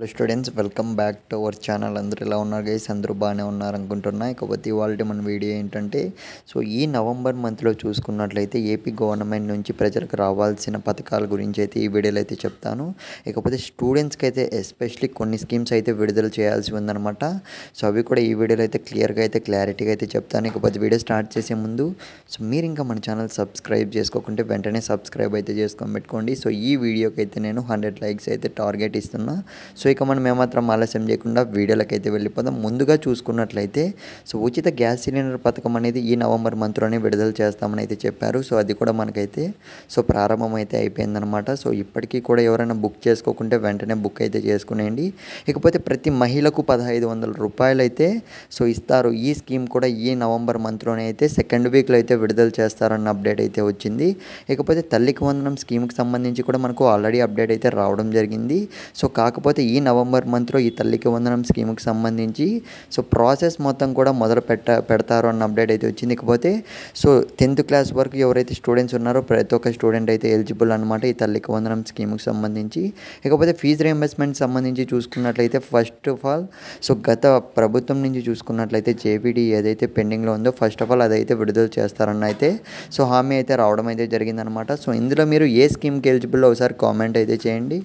hello students welcome back to our channel అందరూ ఎలా ఉన్నారు గైస్ అందరూ బాగానే ఉన్నారు అనుకుంటున్నా ఇకపోతే ఇవాళ మన వీడియో ఏంటంటే సో ఈ నవంబర్ మంత్లో చూసుకున్నట్లయితే ఏపీ గవర్నమెంట్ నుంచి ప్రజలకు రావాల్సిన పథకాల గురించి అయితే ఈ వీడియోలో అయితే చెప్తాను ఇకపోతే స్టూడెంట్స్కి అయితే ఎస్పెషలీ కొన్ని స్కీమ్స్ అయితే విడుదల చేయాల్సి ఉందన్నమాట సో అవి కూడా ఈ వీడియోలో అయితే క్లియర్గా అయితే క్లారిటీగా అయితే చెప్తాను ఇకపోతే వీడియో స్టార్ట్ చేసే ముందు సో మీరు ఇంకా మన ఛానల్ సబ్స్క్రైబ్ చేసుకోకుంటే వెంటనే సబ్స్క్రైబ్ అయితే చేసుకొని పెట్టుకోండి సో ఈ వీడియోకి అయితే నేను హండ్రెడ్ లైక్స్ అయితే టార్గెట్ ఇస్తున్నా సో ఇక మనం ఏమాత్రం ఆలస్యం చేయకుండా వీడియోలకైతే వెళ్ళిపోదాం ముందుగా చూసుకున్నట్లయితే సో ఉచిత గ్యాస్ సిలిండర్ పథకం అనేది ఈ నవంబర్ మంత్లోనే విడుదల చేస్తామని అయితే చెప్పారు సో అది కూడా మనకైతే సో ప్రారంభం అయితే అయిపోయిందనమాట సో ఇప్పటికీ కూడా ఎవరైనా బుక్ చేసుకోకుంటే వెంటనే బుక్ అయితే చేసుకునేయండి ఇకపోతే ప్రతి మహిళకు పదహైదు వందల రూపాయలు అయితే సో ఇస్తారు ఈ స్కీమ్ కూడా ఈ నవంబర్ మంత్లోనే అయితే సెకండ్ వీక్లో అయితే విడుదల చేస్తారన్న అప్డేట్ అయితే వచ్చింది ఇకపోతే తల్లికి వందనం స్కీమ్కి సంబంధించి కూడా మనకు ఆల్రెడీ అప్డేట్ అయితే రావడం జరిగింది సో కాకపోతే ఈ ఈ నవంబర్ మంత్లో ఈ తల్లికి వందనం స్కీమ్కి సంబంధించి సో ప్రాసెస్ మొత్తం కూడా మొదలు పెట్ట పెడతారు అన్న అప్డేట్ అయితే వచ్చింది ఇకపోతే సో టెన్త్ క్లాస్ వరకు ఎవరైతే స్టూడెంట్స్ ఉన్నారో ప్రతి ఒక్క స్టూడెంట్ అయితే ఎలిజిబుల్ అనమాట ఈ తల్లికి వందనం స్కీమ్కి సంబంధించి ఇకపోతే ఫీజు రీఎంబర్స్మెంట్ సంబంధించి చూసుకున్నట్లయితే ఫస్ట్ ఆఫ్ ఆల్ సో గత ప్రభుత్వం నుంచి చూసుకున్నట్లయితే జేబీడి ఏదైతే పెండింగ్లో ఉందో ఫస్ట్ ఆఫ్ ఆల్ అదైతే విడుదల చేస్తారన్న అయితే సో హామీ అయితే రావడం అయితే జరిగిందనమాట సో ఇందులో మీరు ఏ స్కీమ్కి ఎలిజిబుల్ ఒకసారి కామెంట్ అయితే చేయండి